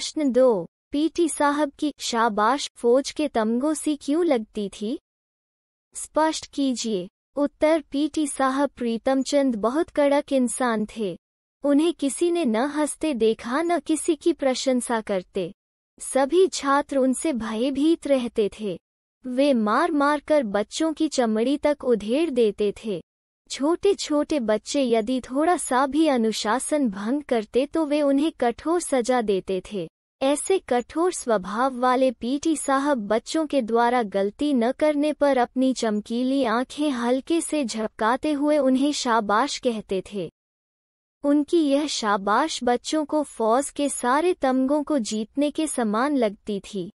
प्रश्न दो पीटी साहब की शाबाश फौज के तमगों सी क्यों लगती थी स्पष्ट कीजिए उत्तर पीटी साहब प्रीतमचंद बहुत कड़क इंसान थे उन्हें किसी ने न हंसते देखा न किसी की प्रशंसा करते सभी छात्र उनसे भयभीत रहते थे वे मार मार कर बच्चों की चमड़ी तक उधेड़ देते थे छोटे छोटे बच्चे यदि थोड़ा सा भी अनुशासन भंग करते तो वे उन्हें कठोर सजा देते थे ऐसे कठोर स्वभाव वाले पीटी साहब बच्चों के द्वारा गलती न करने पर अपनी चमकीली आंखें हल्के से झपकाते हुए उन्हें शाबाश कहते थे उनकी यह शाबाश बच्चों को फौज के सारे तमगों को जीतने के समान लगती थी